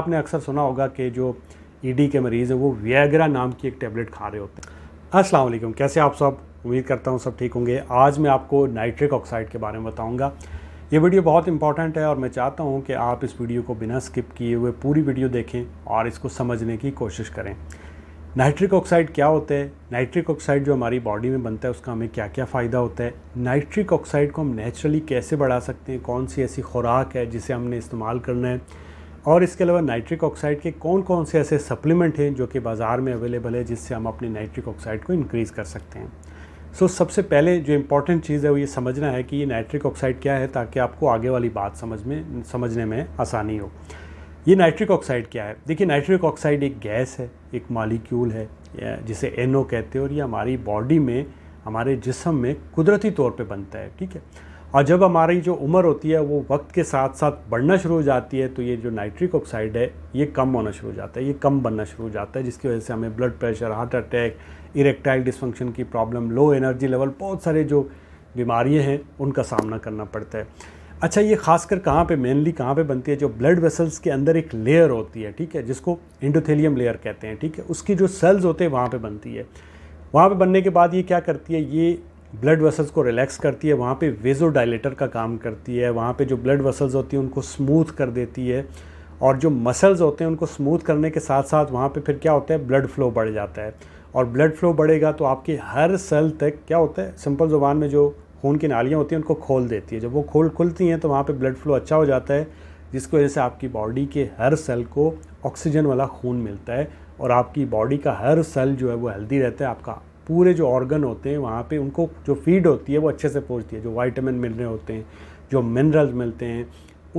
आपने अक्सर सुना होगा कि जो ईडी e के मरीज़ हैं वो वियाग्रा नाम की एक टैबलेट खा रहे होते हैं असल वालेकुम कैसे आप सब उम्मीद करता हूँ सब ठीक होंगे आज मैं आपको नाइट्रिक ऑक्साइड के बारे में बताऊँगा ये वीडियो बहुत इंपॉर्टेंट है और मैं चाहता हूँ कि आप इस वीडियो को बिना स्किप किए हुए पूरी वीडियो देखें और इसको समझने की कोशिश करें नाइट्रिक ऑक्साइड क्या होता है नाइट्रिक ऑक्साइड जो हमारी बॉडी में बनता है उसका हमें क्या क्या फ़ायदा होता है नाइट्रिक ऑक्साइड को हम नेचुरली कैसे बढ़ा सकते हैं कौन सी ऐसी खुराक है जिसे हमने इस्तेमाल करना है और इसके अलावा नाइट्रिक ऑक्साइड के कौन कौन से ऐसे सप्लीमेंट हैं जो कि बाज़ार में अवेलेबल है जिससे हम अपने नाइट्रिक ऑक्साइड को इनक्रीज़ कर सकते हैं सो so, सबसे पहले जो इम्पॉर्टेंट चीज़ है वो ये समझना है कि ये नाइट्रिक ऑक्साइड क्या है ताकि आपको आगे वाली बात समझ में समझने में आसानी हो ये नाइट्रिक ऑक्साइड क्या है देखिए नाइट्रिक ऑक्साइड एक गैस है एक मालिक्यूल है जिसे एनओ NO कहते हैं और ये हमारी बॉडी में हमारे जिसम में कुदरती तौर पर बनता है ठीक है और जब हमारी जो उम्र होती है वो वक्त के साथ साथ बढ़ना शुरू हो जाती है तो ये जो नाइट्रिक ऑक्साइड है ये कम होना शुरू हो जाता है ये कम बनना शुरू हो जाता है जिसकी वजह से हमें blood pressure heart attack erectile dysfunction की प्रॉब्लम लो एनर्जी लेवल बहुत सारे जो बीमारियाँ हैं उनका सामना करना पड़ता है अच्छा ये खासकर कहाँ पे मेनली कहाँ पे बनती है जो ब्लड वेसल्स के अंदर एक लेयर होती है ठीक है जिसको इंडोथेलियम लेयर कहते हैं ठीक है उसकी जो सेल्स होते हैं वहाँ पे बनती है वहाँ पे बनने के बाद ये क्या करती है ये ब्लड वसल्स को रिलैक्स करती है वहाँ पे वेजो डायलेटर का काम करती है वहाँ पे जो ब्लड वसल्स होती हैं उनको स्मूथ कर देती है और जो मसल्स होते हैं उनको स्मूथ करने के साथ साथ वहाँ पे फिर क्या होता है ब्लड फ्लो बढ़ जाता है और ब्लड फ्लो बढ़ेगा तो आपके हर सेल तक क्या होता है सिंपल ज़ुबान में जो खून की नालियाँ होती हैं उनको खोल देती है जब वो खोल खुलती हैं तो वहाँ पर ब्लड फ्लो अच्छा हो जाता है जिसकी वजह से आपकी बॉडी के हर सेल को ऑक्सीजन वाला खून मिलता है और आपकी बॉडी का हर सेल जो है वो हेल्दी रहता है आपका पूरे जो ऑर्गन होते हैं वहाँ पे उनको जो फीड होती है वो अच्छे से पहुँचती है जो वाइटामिन मिल रहे होते हैं जो मिनरल्स मिलते हैं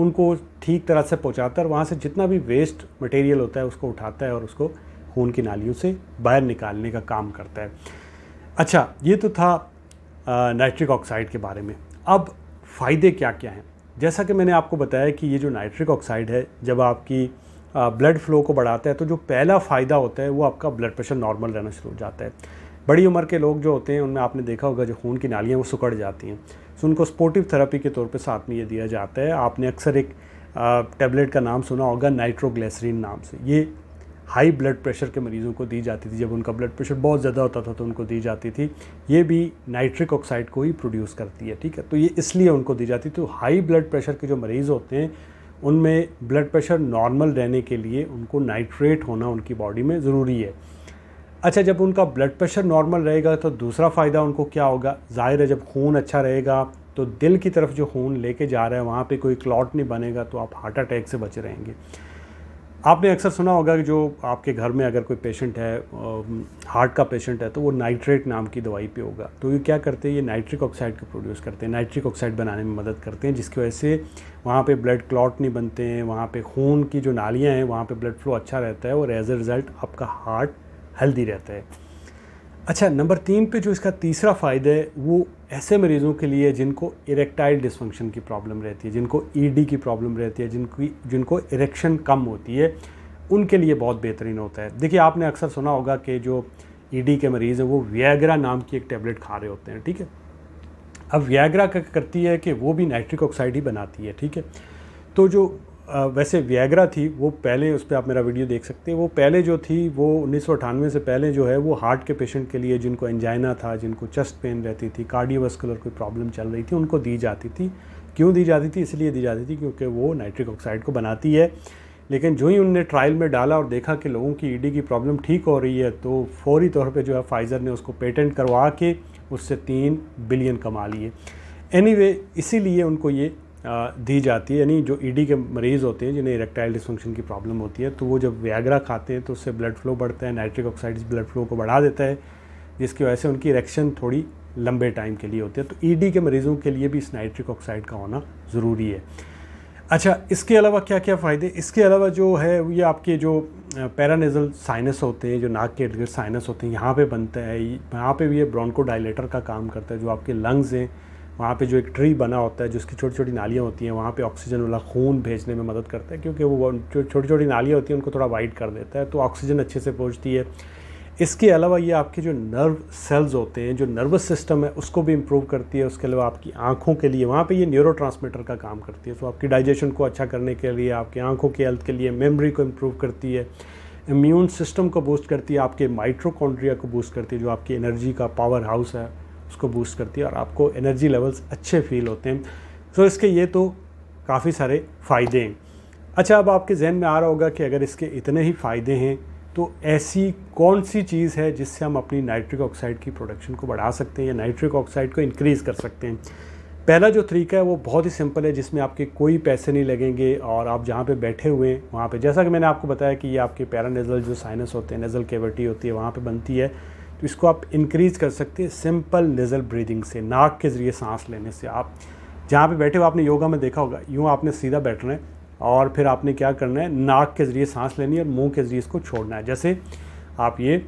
उनको ठीक तरह से पहुँचाता है और वहाँ से जितना भी वेस्ट मटेरियल होता है उसको उठाता है और उसको खून की नालियों से बाहर निकालने का काम करता है अच्छा ये तो था नाइट्रिक ऑक्साइड के बारे में अब फ़ायदे क्या क्या हैं जैसा कि मैंने आपको बताया कि ये जो नाइट्रिक ऑक्साइड है जब आपकी ब्लड फ्लो को बढ़ाता है तो जो पहला फ़ायदा होता है वो आपका ब्लड प्रेशर नॉर्मल रहना शुरू हो जाता है बड़ी उम्र के लोग जो होते हैं उनमें आपने देखा होगा जो खून की नालियाँ वो सुकड़ जाती हैं सो उनको स्पोर्टिव थेरेपी के तौर पर साथ में ये दिया जाता है आपने अक्सर एक टैबलेट का नाम सुना होगा नाइट्रोग्लेसरीन नाम से ये हाई ब्लड प्रेशर के मरीज़ों को दी जाती थी जब उनका ब्लड प्रेशर बहुत ज़्यादा होता था तो उनको दी जाती थी ये भी नाइट्रिक ऑक्साइड को ही प्रोड्यूस करती है ठीक है तो ये इसलिए उनको दी जाती थी तो हाई ब्लड प्रेशर के जो मरीज़ होते हैं उनमें ब्लड प्रेशर नॉर्मल रहने के लिए उनको नाइट्रेट होना उनकी बॉडी में ज़रूरी है अच्छा जब उनका ब्लड प्रेशर नॉर्मल रहेगा तो दूसरा फ़ायदा उनको क्या होगा जाहिर है जब खून अच्छा रहेगा तो दिल की तरफ जो खून लेके जा रहा है वहाँ पे कोई क्लॉट नहीं बनेगा तो आप हार्ट अटैक से बचे रहेंगे आपने अक्सर सुना होगा कि जो आपके घर में अगर कोई पेशेंट है हार्ट का पेशेंट है तो वो नाइट्रेट नाम की दवाई पे होगा तो ये क्या करते हैं ये नाइट्रिक ऑक्साइड को प्रोड्यूस करते हैं नाइट्रिक ऑक्साइड बनाने में मदद करते हैं जिसकी वजह से वहाँ पे ब्लड क्लॉट नहीं बनते हैं वहाँ पे खून की जो नालियाँ हैं वहाँ पे ब्लड फ्लो अच्छा रहता है और एज ए रिज़ल्ट आपका हार्ट हेल्दी रहता है अच्छा नंबर तीन पे जो इसका तीसरा फ़ायदा है वो ऐसे मरीज़ों के लिए जिनको इरेक्टाइल डिसफंक्शन की प्रॉब्लम रहती है जिनको ईडी e की प्रॉब्लम रहती है जिनकी जिनको इरेक्शन कम होती है उनके लिए बहुत बेहतरीन होता है देखिए आपने अक्सर सुना होगा कि जो ईडी e के मरीज़ हैं वो व्यागरा नाम की एक टेबलेट खा रहे होते हैं ठीक है अब व्यागरा करती है कि वो भी नाइट्रिक ऑक्साइड ही बनाती है ठीक है तो जो वैसे व्याग्रा थी वो पहले उस पर आप मेरा वीडियो देख सकते हैं वो पहले जो थी वो उन्नीस से पहले जो है वो हार्ट के पेशेंट के लिए जिनको एंजाइना था जिनको चेस्ट पेन रहती थी कार्डियोवास्कुलर कोई प्रॉब्लम चल रही थी उनको दी जाती थी क्यों दी जाती थी इसलिए दी जाती थी क्योंकि वो नाइट्रिक ऑक्साइड को बनाती है लेकिन जो ही उनने ट्रायल में डाला और देखा कि लोगों की ईडी e की प्रॉब्लम ठीक हो रही है तो फौरी तौर पे जो है फाइज़र ने उसको पेटेंट करवा के उससे तीन बिलियन कमा लिए एनीवे anyway, इसीलिए उनको ये दी जाती है यानी जो ईडी e के मरीज़ होते हैं जिन्हें इरेक्टाइल डिसफंक्शन की प्रॉब्लम होती है तो वो जब व्यागरा खाते हैं तो उससे ब्लड फ्लो बढ़ता है नाइट्रिक ऑक्साइड ब्लड फ्लो को बढ़ा देता है जिसकी वजह से उनकी इरेक्शन थोड़ी लंबे टाइम के लिए होती है तो ई e के मरीज़ों के लिए भी इस नाइट्रिक ऑक्साइड का होना ज़रूरी है अच्छा इसके अलावा क्या क्या फ़ायदे इसके अलावा जो है ये आपके जो पैरानेजल साइनस होते हैं जो नाक के इर्द साइनस होते हैं यहाँ पे बनता है यहाँ पे भी ये ब्रोंको का काम करता है जो आपके लंग्स हैं वहाँ पे जो एक ट्री बना होता है जिसकी छोटी छोटी नालियाँ होती हैं वहाँ पे ऑक्सीजन वाला खून भेजने में मदद करता है क्योंकि वो जो छोटी छोटी नालियाँ होती हैं उनको थोड़ा वाइड कर देता है तो ऑक्सीजन अच्छे से पहुँचती है इसके अलावा ये आपके जो नर्व सेल्स होते हैं जो नर्वस सिस्टम है उसको भी इम्प्रूव करती है उसके अलावा आपकी आँखों के लिए वहाँ पर ये न्यूरो का काम करती है सो तो आपकी डाइजेशन को अच्छा करने के लिए आपकी आँखों की हेल्थ के लिए मेमरी को इम्प्रूव करती है इम्यून सिस्टम को बूस्ट करती है आपके माइट्रोकॉन्ड्रिया को बूस्ट करती है जो आपकी एनर्जी का पावर हाउस है उसको बूस्ट करती है और आपको एनर्जी लेवल्स अच्छे फील होते हैं सो so, इसके ये तो काफ़ी सारे फ़ायदे हैं अच्छा अब आपके जहन में आ रहा होगा कि अगर इसके इतने ही फ़ायदे हैं तो ऐसी कौन सी चीज़ है जिससे हम अपनी नाइट्रिक ऑक्साइड की प्रोडक्शन को बढ़ा सकते हैं या नाइट्रिक ऑक्साइड को इनक्रीज़ कर सकते हैं पहला जो तरीका है वो बहुत ही सिंपल है जिसमें आपके कोई पैसे नहीं लगेंगे और आप जहाँ पे बैठे हुए हैं वहाँ पे जैसा कि मैंने आपको बताया कि ये आपके पैरानेजल जो साइनस होते हैं नेजल केवर्टी होती है वहाँ पे बनती है तो इसको आप इंक्रीज कर सकते हैं सिंपल नेज़ल ब्रीदिंग से नाक के ज़रिए सांस लेने से आप जहाँ पे बैठे हो आपने योगा में देखा होगा यूँ आपने सीधा बैठना है और फिर आपने क्या करना है नाक के ज़रिए सांस लेनी है और मुंह के ज़रिए इसको छोड़ना है जैसे आप ये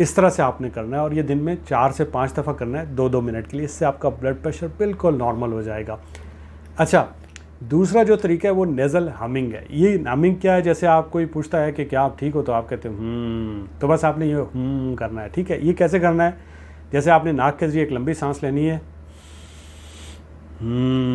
इस तरह से आपने करना है और ये दिन में चार से पाँच दफ़ा करना है दो दो मिनट के लिए इससे आपका ब्लड प्रेशर बिल्कुल नॉर्मल हो जाएगा अच्छा दूसरा जो तरीका है वो नेज़ल हमिंग है ये हमिंग क्या है जैसे आप कोई पूछता है कि क्या आप ठीक हो तो आप कहते हो हम्म। तो बस आपने ये हम हम्म, करना है ठीक है ये कैसे करना है जैसे आपने नाक के जरिए एक लंबी सांस लेनी है हम्म।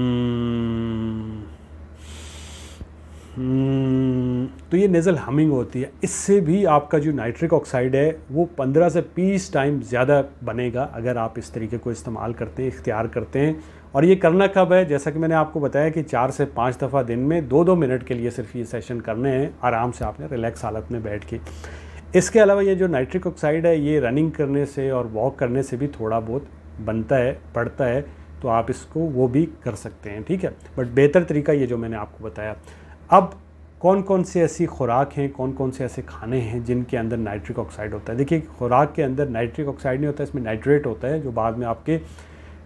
तो ये नेज़ल हमिंग होती है इससे भी आपका जो नाइट्रिक ऑक्साइड है वो 15 से 20 टाइम ज़्यादा बनेगा अगर आप इस तरीके को इस्तेमाल करते हैं इख्तियार करते हैं और ये करना कब है जैसा कि मैंने आपको बताया कि चार से पाँच दफ़ा दिन में दो दो मिनट के लिए सिर्फ ये सेशन करने हैं आराम से आपने रिलैक्स हालत में बैठ के इसके अलावा ये जो नाइट्रिक ऑक्साइड है ये रनिंग करने से और वॉक करने से भी थोड़ा बहुत बनता है पड़ता है तो आप इसको वो भी कर सकते हैं ठीक है बट बेहतर तरीका ये जो मैंने आपको बताया अब कौन कौन सी ऐसी खुराक हैं कौन कौन से ऐसे खाने हैं जिनके अंदर नाइट्रिक ऑक्साइड होता है देखिए खुराक के अंदर नाइट्रिक ऑक्साइड नहीं होता है इसमें नाइट्रेट होता है जो बाद में आपके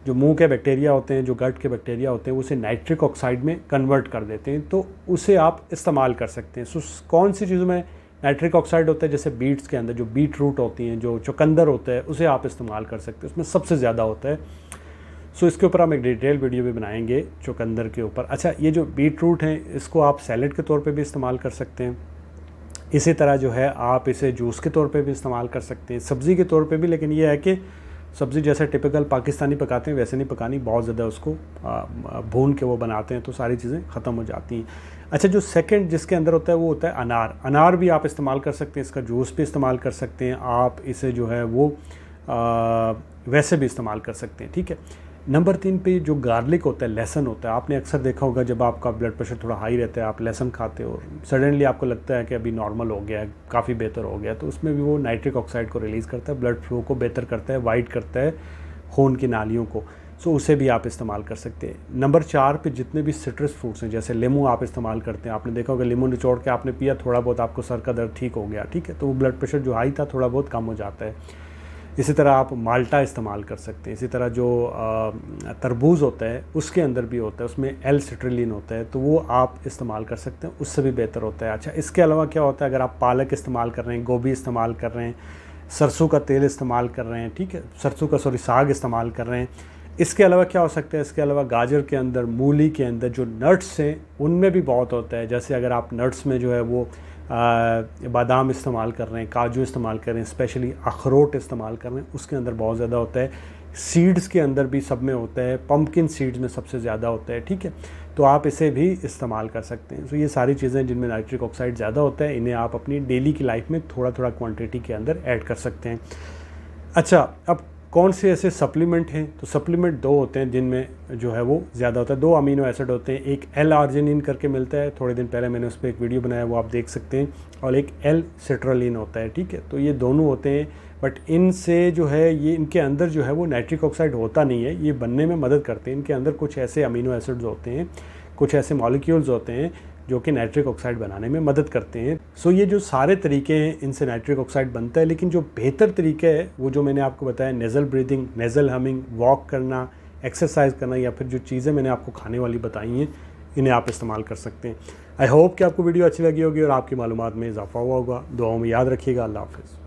जो मुंह के बैक्टीरिया होते हैं जो गट के बैक्टीरिया होते हैं उसे नाइट्रिक ऑक्साइड में कन्वर्ट कर देते हैं तो उसे आप इस्तेमाल कर सकते हैं सो कौन सी चीज़ों में नाइट्रिक ऑक्साइड होता है जैसे बीट्स के अंदर जो बीट रूट होती हैं जो चुकंदर होता है उसे आप इस्तेमाल कर सकते हैं उसमें सबसे ज़्यादा होता है सो इसके ऊपर हम एक डिटेल वीडियो भी बनाएंगे चुकंदर के ऊपर अच्छा ये जो बीट रूट हैं इसको आप सैलड के तौर पे भी इस्तेमाल कर सकते हैं इसी तरह जो है आप इसे जूस के तौर पे भी इस्तेमाल कर सकते हैं सब्ज़ी के तौर पे भी लेकिन ये है कि सब्ज़ी जैसे टिपिकल पाकिस्तानी पकाते हैं वैसे नहीं पकानी बहुत ज़्यादा उसको भून के वो बनाते हैं तो सारी चीज़ें ख़त्म हो जाती हैं अच्छा जो सेकंड जिसके अंदर होता है वो होता है अनार अनार भी आप इस्तेमाल कर सकते हैं इसका जूस भी इस्तेमाल कर सकते हैं आप इसे जो है वो आ, वैसे भी इस्तेमाल कर सकते हैं ठीक है नंबर तीन पे जो गार्लिक होता है लहसन होता है आपने अक्सर देखा होगा जब आपका ब्लड प्रेशर थोड़ा हाई रहता है आप लहसन खाते हो सडनली आपको लगता है कि अभी नॉर्मल हो गया है काफ़ी बेहतर हो गया तो उसमें भी वो नाइट्रिक ऑक्साइड को रिलीज़ करता है ब्लड फ्लो को बेहतर करता है वाइट करता है खून की नालियों को सो उसे भी आप इस्तेमाल कर सकते हैं नंबर चार पे जितने भी सिट्रस फ्रूट्स हैं जैसे लेमू आप इस्तेमाल करते हैं आपने देखा होगा लेमू निचोड़ के आपने पिया थोड़ा बहुत आपको सर का दर्द ठीक हो गया ठीक है तो वो ब्लड प्रेशर जो हाई था थोड़ा बहुत कम हो जाता है इसी तरह आप माल्टा इस्तेमाल कर सकते हैं इसी तरह जो तरबूज होता है उसके अंदर भी होता है उसमें एल सिट्रिलिन होता है तो वो आप इस्तेमाल कर सकते हैं उससे भी बेहतर होता है अच्छा इसके अलावा क्या होता है अगर आप पालक इस्तेमाल कर रहे हैं गोभी इस्तेमाल कर रहे हैं सरसों का तेल इस्तेमाल कर रहे हैं ठीक है सरसों का सॉरी साग इस्तेमाल कर रहे हैं इसके अलावा क्या हो सकता है इसके अलावा गाजर के अंदर मूली के अंदर जो नट्स हैं उनमें भी बहुत होता है जैसे अगर आप नट्स में जो है वो बादाम इस्तेमाल कर रहे हैं काजू इस्तेमाल कर रहे हैं स्पेशली अखरोट इस्तेमाल कर रहे हैं उसके अंदर बहुत ज़्यादा होता है सीड्स के अंदर भी सब में होता है पम्पकिन सीड्स में सबसे ज़्यादा होता है ठीक है तो आप इसे भी इस्तेमाल कर सकते हैं तो ये सारी चीज़ें जिनमें नाइट्रिक ऑक्साइड ज़्यादा होता है इन्हें आप अपनी डेली की लाइफ में थोड़ा थोड़ा क्वांटिटी के अंदर ऐड कर सकते हैं अच्छा अब कौन से ऐसे सप्लीमेंट हैं तो सप्लीमेंट दो होते हैं जिनमें जो है वो ज़्यादा होता है दो अमीनो एसिड होते हैं एक एल आर्जिनिन करके मिलता है थोड़े दिन पहले मैंने उस पर एक वीडियो बनाया वो आप देख सकते हैं और एक एल सेट्रोलिन होता है ठीक है तो ये दोनों होते हैं बट इनसे जो है ये इनके अंदर जो है वो नाइट्रिक ऑक्साइड होता नहीं है ये बनने में मदद करते हैं इनके अंदर कुछ ऐसे अमीनो एसिड्स होते हैं कुछ ऐसे मॉलिक्यूल्स होते हैं जो कि नाइट्रिक ऑक्साइड बनाने में मदद करते हैं सो ये जो सारे तरीके हैं इनसे नाइट्रिक ऑक्साइड बनता है लेकिन जो बेहतर तरीका है वो जो मैंने आपको बताया nasal breathing nasal humming walk करना एक्सरसाइज करना या फिर जो चीज़ें मैंने आपको खाने वाली बताई हैं इन्हें आप इस्तेमाल कर सकते हैं आई होप कि आपको वीडियो अच्छी लगी होगी और आपकी मालूम में इजाफा हुआ होगा दुआओं में याद रखिएगा अल्लाह हाफिज़